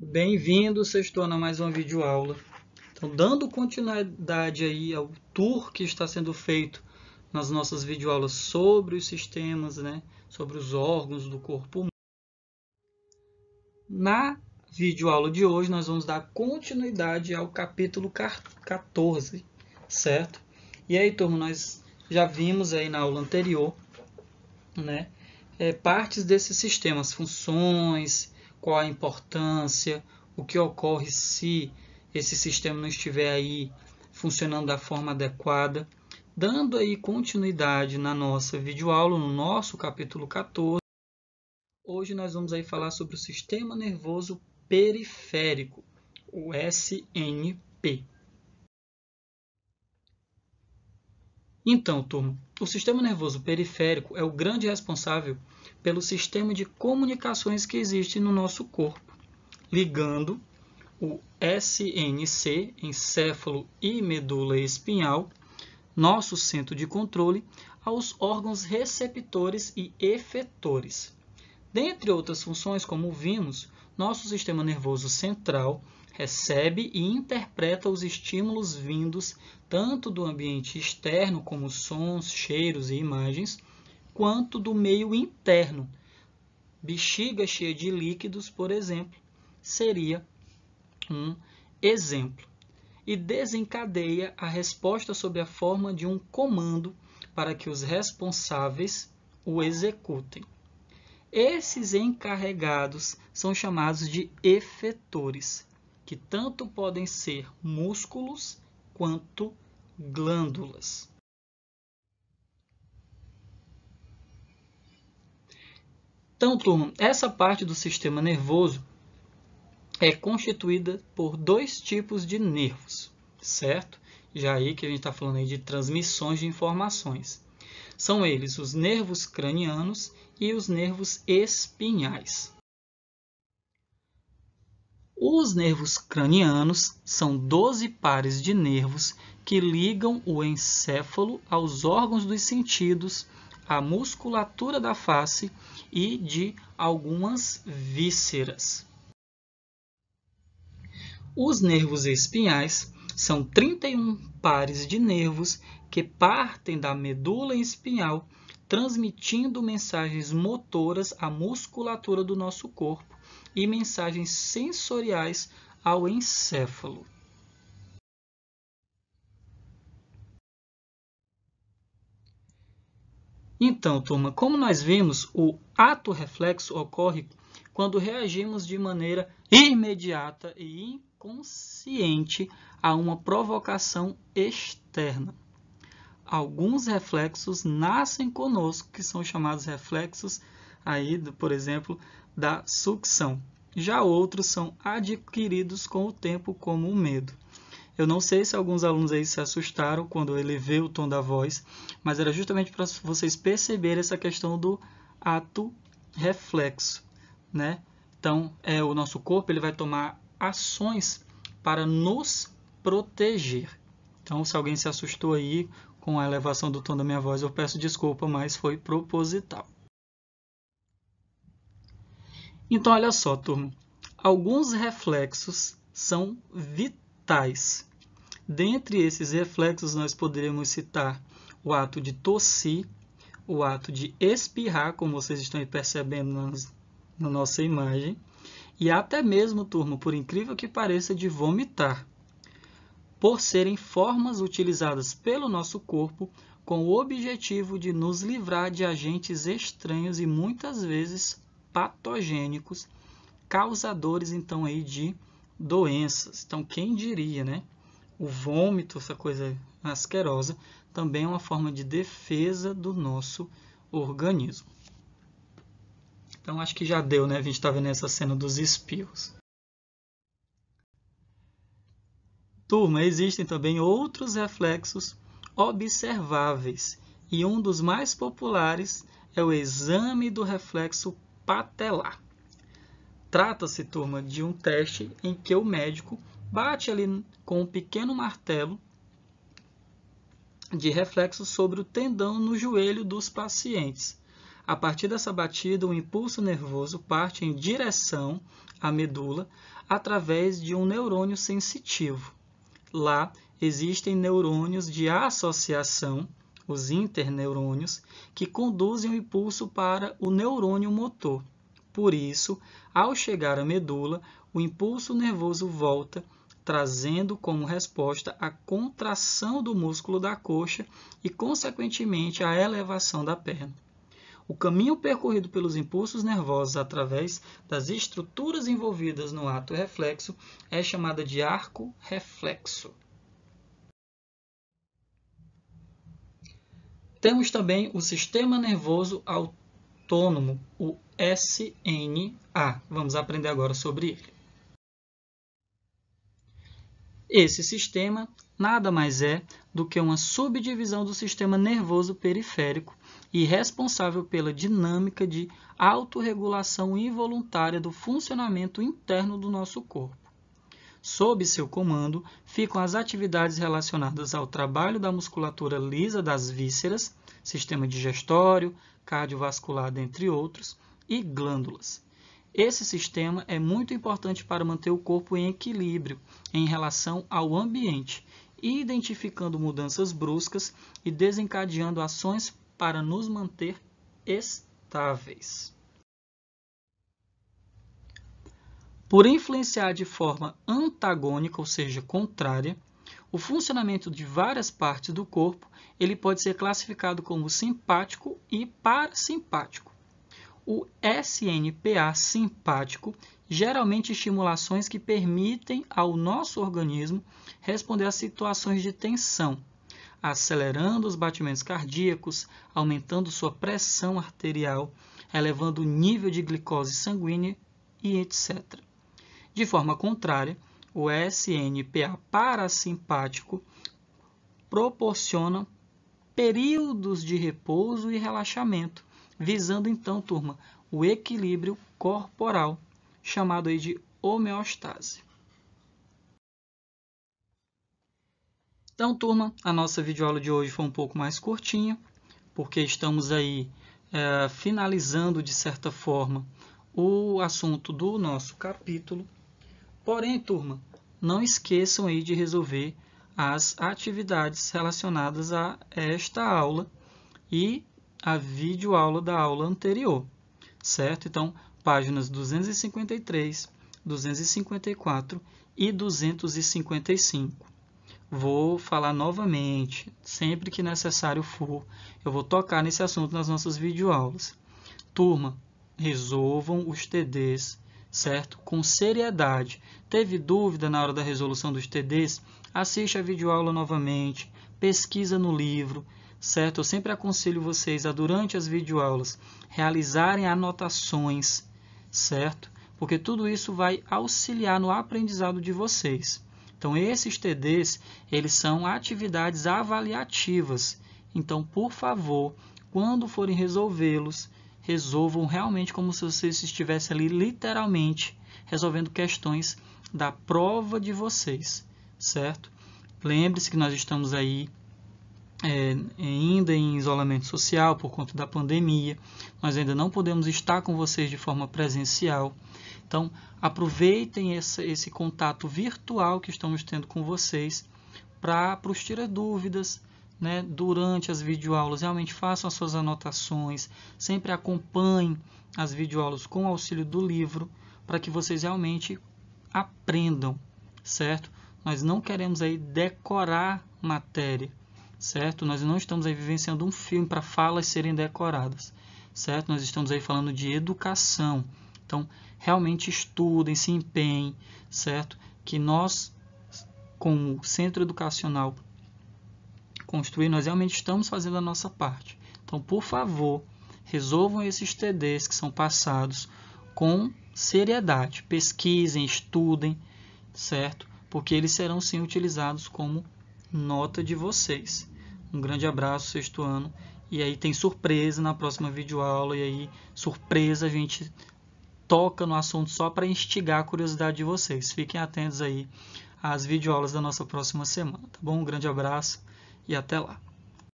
Bem-vindo, sexto ano, a mais uma videoaula. Então, dando continuidade aí ao tour que está sendo feito nas nossas videoaulas sobre os sistemas, né, sobre os órgãos do corpo humano. Na videoaula de hoje, nós vamos dar continuidade ao capítulo 14, certo? E aí, turma, nós já vimos aí na aula anterior, né, é, partes desses sistemas, funções, qual a importância, o que ocorre se esse sistema não estiver aí funcionando da forma adequada, dando aí continuidade na nossa videoaula, no nosso capítulo 14. Hoje nós vamos aí falar sobre o sistema nervoso periférico, o SNP. Então, turma, o sistema nervoso periférico é o grande responsável pelo sistema de comunicações que existe no nosso corpo, ligando o SNC, encéfalo e medula espinhal, nosso centro de controle, aos órgãos receptores e efetores. Dentre outras funções, como vimos, nosso sistema nervoso central recebe e interpreta os estímulos vindos tanto do ambiente externo, como sons, cheiros e imagens, quanto do meio interno. Bexiga cheia de líquidos, por exemplo, seria um exemplo. E desencadeia a resposta sob a forma de um comando para que os responsáveis o executem. Esses encarregados são chamados de efetores, que tanto podem ser músculos quanto glândulas. Então, turma, essa parte do sistema nervoso é constituída por dois tipos de nervos, certo? Já aí que a gente está falando aí de transmissões de informações. São eles os nervos cranianos e os nervos espinhais. Os nervos cranianos são 12 pares de nervos que ligam o encéfalo aos órgãos dos sentidos, à musculatura da face e de algumas vísceras. Os nervos espinhais são 31 pares de nervos que partem da medula espinhal, transmitindo mensagens motoras à musculatura do nosso corpo e mensagens sensoriais ao encéfalo. Então, turma, como nós vimos, o ato reflexo ocorre quando reagimos de maneira imediata e inconsciente a uma provocação externa. Alguns reflexos nascem conosco, que são chamados reflexos, aí, por exemplo, da sucção. Já outros são adquiridos com o tempo, como o medo. Eu não sei se alguns alunos aí se assustaram quando eu elevei o tom da voz, mas era justamente para vocês perceberem essa questão do ato reflexo, né? Então, é, o nosso corpo ele vai tomar ações para nos proteger. Então, se alguém se assustou aí com a elevação do tom da minha voz, eu peço desculpa, mas foi proposital. Então, olha só, turma. Alguns reflexos são vitais. Dentre esses reflexos, nós poderíamos citar o ato de tossir, o ato de espirrar, como vocês estão percebendo nas na nossa imagem e até mesmo, turma, por incrível que pareça, de vomitar, por serem formas utilizadas pelo nosso corpo com o objetivo de nos livrar de agentes estranhos e muitas vezes patogênicos, causadores então aí de doenças. Então quem diria, né? O vômito, essa coisa asquerosa, também é uma forma de defesa do nosso organismo. Então acho que já deu, né? A gente tá vendo essa cena dos espirros. Turma, existem também outros reflexos observáveis, e um dos mais populares é o exame do reflexo patelar. Trata-se, turma, de um teste em que o médico bate ali com um pequeno martelo de reflexo sobre o tendão no joelho dos pacientes, a partir dessa batida, o impulso nervoso parte em direção à medula através de um neurônio sensitivo. Lá existem neurônios de associação, os interneurônios, que conduzem o impulso para o neurônio motor. Por isso, ao chegar à medula, o impulso nervoso volta, trazendo como resposta a contração do músculo da coxa e, consequentemente, a elevação da perna o caminho percorrido pelos impulsos nervosos através das estruturas envolvidas no ato reflexo é chamada de arco reflexo. Temos também o sistema nervoso autônomo, o SNA. Vamos aprender agora sobre ele. Esse sistema nada mais é do que uma subdivisão do sistema nervoso periférico e responsável pela dinâmica de autorregulação involuntária do funcionamento interno do nosso corpo. Sob seu comando ficam as atividades relacionadas ao trabalho da musculatura lisa das vísceras, sistema digestório, cardiovascular, dentre outros, e glândulas. Esse sistema é muito importante para manter o corpo em equilíbrio em relação ao ambiente, identificando mudanças bruscas e desencadeando ações para nos manter estáveis. Por influenciar de forma antagônica, ou seja, contrária, o funcionamento de várias partes do corpo, ele pode ser classificado como simpático e parasimpático. O SNPA simpático geralmente estimula ações que permitem ao nosso organismo responder a situações de tensão, acelerando os batimentos cardíacos, aumentando sua pressão arterial, elevando o nível de glicose sanguínea e etc. De forma contrária, o SNPA parasimpático proporciona períodos de repouso e relaxamento, visando então, turma, o equilíbrio corporal, chamado aí de homeostase. Então, turma, a nossa videoaula de hoje foi um pouco mais curtinha, porque estamos aí é, finalizando, de certa forma, o assunto do nosso capítulo. Porém, turma, não esqueçam aí de resolver as atividades relacionadas a esta aula e a videoaula da aula anterior, certo? Então, páginas 253, 254 e 255. Vou falar novamente, sempre que necessário for, eu vou tocar nesse assunto nas nossas videoaulas. Turma, resolvam os TDs, certo? Com seriedade. Teve dúvida na hora da resolução dos TDs? Assiste a videoaula novamente, pesquisa no livro, certo? Eu sempre aconselho vocês a, durante as videoaulas, realizarem anotações, certo? Porque tudo isso vai auxiliar no aprendizado de vocês. Então, esses TDs, eles são atividades avaliativas. Então, por favor, quando forem resolvê-los, resolvam realmente como se vocês estivessem ali literalmente resolvendo questões da prova de vocês, certo? Lembre-se que nós estamos aí é, ainda em isolamento social por conta da pandemia, nós ainda não podemos estar com vocês de forma presencial. Então, aproveitem esse contato virtual que estamos tendo com vocês para os tirar dúvidas. Né, durante as videoaulas, realmente façam as suas anotações, sempre acompanhem as videoaulas com o auxílio do livro, para que vocês realmente aprendam, certo? Nós não queremos aí decorar matéria, certo? Nós não estamos aí vivenciando um filme para falas serem decoradas, certo? Nós estamos aí falando de educação. Então, realmente estudem, se empenhem, certo? Que nós, como centro educacional construir, nós realmente estamos fazendo a nossa parte. Então, por favor, resolvam esses TDs que são passados com seriedade. Pesquisem, estudem, certo? Porque eles serão sim utilizados como nota de vocês. Um grande abraço, sexto ano. E aí tem surpresa na próxima videoaula. E aí, surpresa, a gente toca no assunto só para instigar a curiosidade de vocês. Fiquem atentos aí às videoaulas da nossa próxima semana, tá bom? Um grande abraço e até lá.